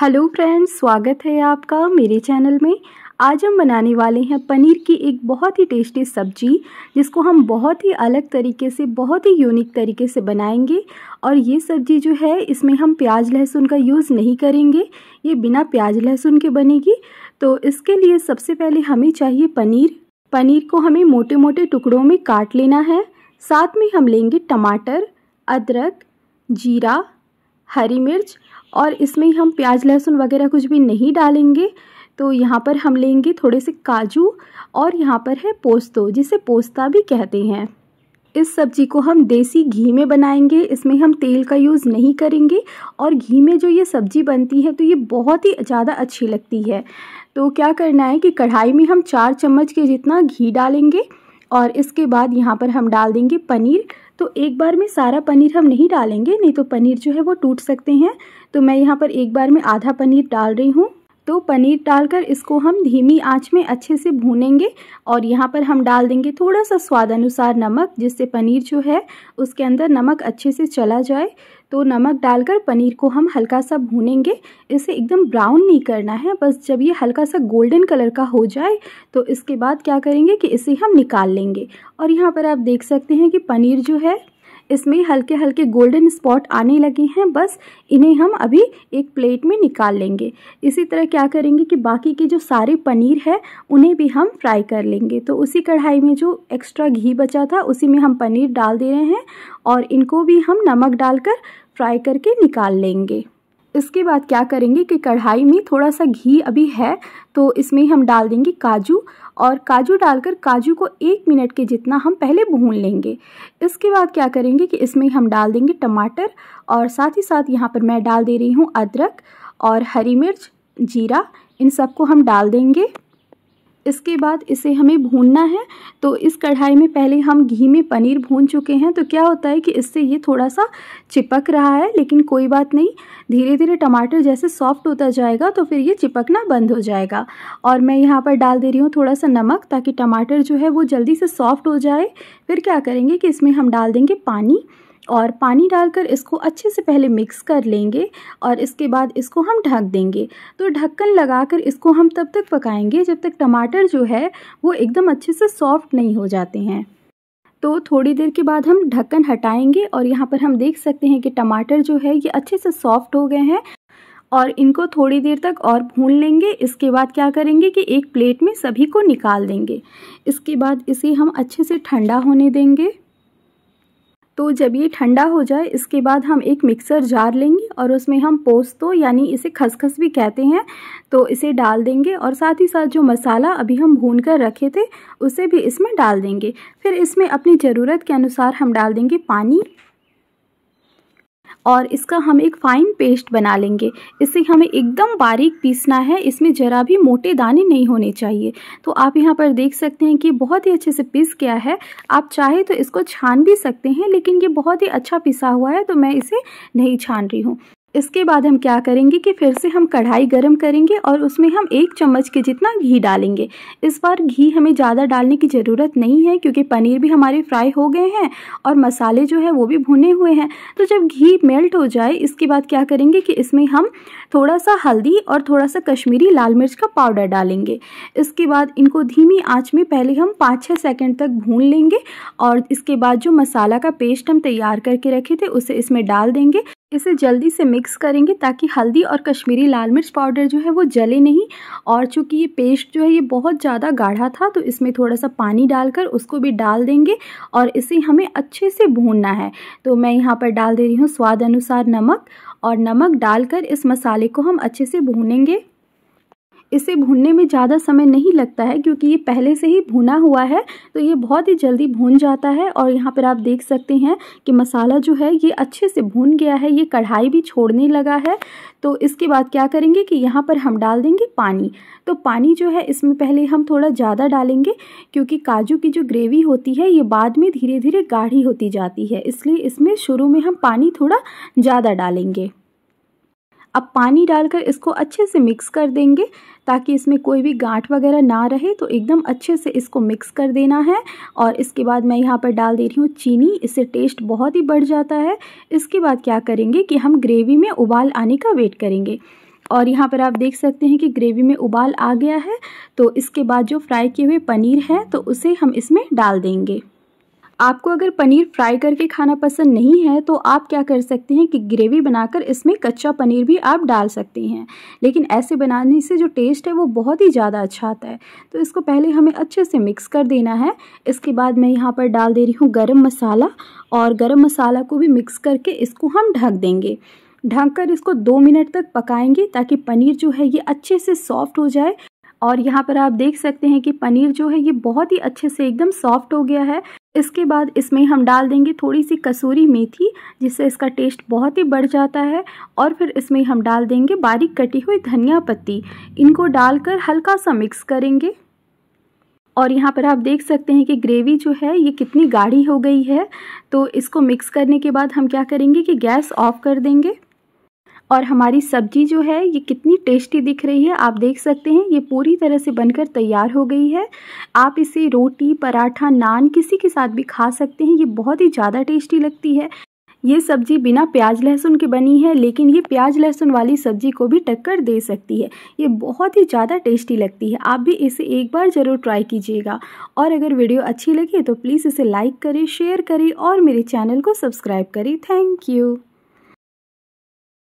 hello friends स्वागत है आपका मेरे चैनल में आज हम बनाने वाले हैं पनीर की एक बहुत ही टेस्टी सब्जी जिसको हम बहुत ही अलग तरीके से बहुत ही यूनिक तरीके से बनाएंगे और ये सब्जी जो है इसमें हम प्याज लहसुन का यूज़ नहीं करेंगे ये बिना प्याज लहसुन के बनेगी तो इसके लिए सबसे पहले हमें चाहिए पनीर पनीर को हमें मोटे मोटे टुकड़ों में काट लेना है साथ में हम लेंगे टमाटर अदरक जीरा हरी मिर्च और इसमें हम प्याज लहसुन वगैरह कुछ भी नहीं डालेंगे तो यहाँ पर हम लेंगे थोड़े से काजू और यहाँ पर है पोस्तो जिसे पोस्ता भी कहते हैं इस सब्जी को हम देसी घी में बनाएंगे इसमें हम तेल का यूज़ नहीं करेंगे और घी में जो ये सब्ज़ी बनती है तो ये बहुत ही ज़्यादा अच्छी लगती है तो क्या करना है कि कढ़ाई में हम चार चम्मच के जितना घी डालेंगे और इसके बाद यहाँ पर हम डाल देंगे पनीर तो एक बार में सारा पनीर हम नहीं डालेंगे नहीं तो पनीर जो है वो टूट सकते हैं तो मैं यहाँ पर एक बार में आधा पनीर डाल रही हूँ तो पनीर डालकर इसको हम धीमी आंच में अच्छे से भूनेंगे और यहाँ पर हम डाल देंगे थोड़ा सा स्वाद अनुसार नमक जिससे पनीर जो है उसके अंदर नमक अच्छे से चला जाए तो नमक डालकर पनीर को हम हल्का सा भूनेंगे इसे एकदम ब्राउन नहीं करना है बस जब ये हल्का सा गोल्डन कलर का हो जाए तो इसके बाद क्या करेंगे कि इसे हम निकाल लेंगे और यहाँ पर आप देख सकते हैं कि पनीर जो है इसमें हल्के हल्के गोल्डन स्पॉट आने लगे हैं बस इन्हें हम अभी एक प्लेट में निकाल लेंगे इसी तरह क्या करेंगे कि बाकी के जो सारे पनीर है उन्हें भी हम फ्राई कर लेंगे तो उसी कढ़ाई में जो एक्स्ट्रा घी बचा था उसी में हम पनीर डाल दे रहे हैं और इनको भी हम नमक डालकर फ्राई करके निकाल लेंगे इसके बाद क्या करेंगे कि कढ़ाई में थोड़ा सा घी अभी है तो इसमें हम डाल देंगे काजू और काजू डालकर काजू को एक मिनट के जितना हम पहले भून लेंगे इसके बाद क्या करेंगे कि इसमें हम डाल देंगे टमाटर और साथ ही साथ यहाँ पर मैं डाल दे रही हूँ अदरक और हरी मिर्च जीरा इन सबको हम डाल देंगे इसके बाद इसे हमें भूनना है तो इस कढ़ाई में पहले हम घी में पनीर भून चुके हैं तो क्या होता है कि इससे ये थोड़ा सा चिपक रहा है लेकिन कोई बात नहीं धीरे धीरे टमाटर जैसे सॉफ्ट होता जाएगा तो फिर ये चिपकना बंद हो जाएगा और मैं यहाँ पर डाल दे रही हूँ थोड़ा सा नमक ताकि टमाटर जो है वो जल्दी से सॉफ्ट हो जाए फिर क्या करेंगे कि इसमें हम डाल देंगे पानी और पानी डालकर इसको अच्छे से पहले मिक्स कर लेंगे और इसके बाद इसको हम ढक देंगे तो ढक्कन लगाकर इसको हम तब तक पकाएंगे जब तक टमाटर जो है वो एकदम अच्छे से सॉफ्ट नहीं हो जाते हैं तो थोड़ी देर के बाद हम ढक्कन हटाएंगे और यहाँ पर हम देख सकते हैं कि टमाटर जो है ये अच्छे से सॉफ्ट हो गए हैं और इनको थोड़ी देर तक और भून लेंगे इसके बाद क्या करेंगे कि एक प्लेट में सभी को निकाल देंगे इसके बाद इसे हम अच्छे से ठंडा होने देंगे तो जब ये ठंडा हो जाए इसके बाद हम एक मिक्सर जार लेंगे और उसमें हम पोस्तो यानी इसे खसखस भी कहते हैं तो इसे डाल देंगे और साथ ही साथ जो मसाला अभी हम भून कर रखे थे उसे भी इसमें डाल देंगे फिर इसमें अपनी ज़रूरत के अनुसार हम डाल देंगे पानी और इसका हम एक फ़ाइन पेस्ट बना लेंगे इसे हमें एकदम बारीक पीसना है इसमें ज़रा भी मोटे दाने नहीं होने चाहिए तो आप यहाँ पर देख सकते हैं कि बहुत ही अच्छे से पीस गया है आप चाहे तो इसको छान भी सकते हैं लेकिन ये बहुत ही अच्छा पिसा हुआ है तो मैं इसे नहीं छान रही हूँ इसके बाद हम क्या करेंगे कि फिर से हम कढ़ाई गरम करेंगे और उसमें हम एक चम्मच के जितना घी डालेंगे इस बार घी हमें ज़्यादा डालने की ज़रूरत नहीं है क्योंकि पनीर भी हमारे फ्राई हो गए हैं और मसाले जो है वो भी भुने हुए हैं तो जब घी मेल्ट हो जाए इसके बाद क्या करेंगे कि इसमें हम थोड़ा सा हल्दी और थोड़ा सा कश्मीरी लाल मिर्च का पाउडर डालेंगे इसके बाद इनको धीमी आँच में पहले हम पाँच छः सेकेंड तक भून लेंगे और इसके बाद जो मसाला का पेस्ट हम तैयार करके रखे थे उसे इसमें डाल देंगे इसे जल्दी से मिक्स करेंगे ताकि हल्दी और कश्मीरी लाल मिर्च पाउडर जो है वो जले नहीं और चूँकि ये पेस्ट जो है ये बहुत ज़्यादा गाढ़ा था तो इसमें थोड़ा सा पानी डालकर उसको भी डाल देंगे और इसे हमें अच्छे से भूनना है तो मैं यहाँ पर डाल दे रही हूँ स्वाद अनुसार नमक और नमक डालकर इस मसाले को हम अच्छे से भूनेंगे इसे भूनने में ज़्यादा समय नहीं लगता है क्योंकि ये पहले से ही भुना हुआ है तो ये बहुत ही जल्दी भून जाता है और यहाँ पर आप देख सकते हैं कि मसाला जो है ये अच्छे से भून गया है ये कढ़ाई भी छोड़ने लगा है तो इसके बाद क्या करेंगे कि यहाँ पर हम डाल देंगे पानी तो पानी जो है इसमें पहले हम थोड़ा ज़्यादा डालेंगे क्योंकि काजू की जो ग्रेवी होती है ये बाद में धीरे धीरे गाढ़ी होती जाती है इसलिए इसमें शुरू में हम पानी थोड़ा ज़्यादा डालेंगे अब पानी डालकर इसको अच्छे से मिक्स कर देंगे ताकि इसमें कोई भी गांठ वगैरह ना रहे तो एकदम अच्छे से इसको मिक्स कर देना है और इसके बाद मैं यहाँ पर डाल दे रही हूँ चीनी इससे टेस्ट बहुत ही बढ़ जाता है इसके बाद क्या करेंगे कि हम ग्रेवी में उबाल आने का वेट करेंगे और यहाँ पर आप देख सकते हैं कि ग्रेवी में उबाल आ गया है तो इसके बाद जो फ्राई किए हुए पनीर है तो उसे हम इसमें डाल देंगे आपको अगर पनीर फ्राई करके खाना पसंद नहीं है तो आप क्या कर सकते हैं कि ग्रेवी बनाकर इसमें कच्चा पनीर भी आप डाल सकते हैं लेकिन ऐसे बनाने से जो टेस्ट है वो बहुत ही ज़्यादा अच्छा आता है तो इसको पहले हमें अच्छे से मिक्स कर देना है इसके बाद मैं यहाँ पर डाल दे रही हूँ गर्म मसाला और गर्म मसाला को भी मिक्स करके इसको हम ढक देंगे ढक कर इसको दो मिनट तक पकाएंगे ताकि पनीर जो है ये अच्छे से सॉफ्ट हो जाए और यहाँ पर आप देख सकते हैं कि पनीर जो है ये बहुत ही अच्छे से एकदम सॉफ्ट हो गया है इसके बाद इसमें हम डाल देंगे थोड़ी सी कसूरी मेथी जिससे इसका टेस्ट बहुत ही बढ़ जाता है और फिर इसमें हम डाल देंगे बारीक कटी हुई धनिया पत्ती इनको डालकर हल्का सा मिक्स करेंगे और यहाँ पर आप देख सकते हैं कि ग्रेवी जो है ये कितनी गाढ़ी हो गई है तो इसको मिक्स करने के बाद हम क्या करेंगे कि गैस ऑफ कर देंगे और हमारी सब्जी जो है ये कितनी टेस्टी दिख रही है आप देख सकते हैं ये पूरी तरह से बनकर तैयार हो गई है आप इसे रोटी पराठा नान किसी के साथ भी खा सकते हैं ये बहुत ही ज़्यादा टेस्टी लगती है ये सब्जी बिना प्याज लहसुन के बनी है लेकिन ये प्याज लहसुन वाली सब्जी को भी टक्कर दे सकती है ये बहुत ही ज़्यादा टेस्टी लगती है आप भी इसे एक बार ज़रूर ट्राई कीजिएगा और अगर वीडियो अच्छी लगे तो प्लीज़ इसे लाइक करें शेयर करें और मेरे चैनल को सब्सक्राइब करें थैंक यू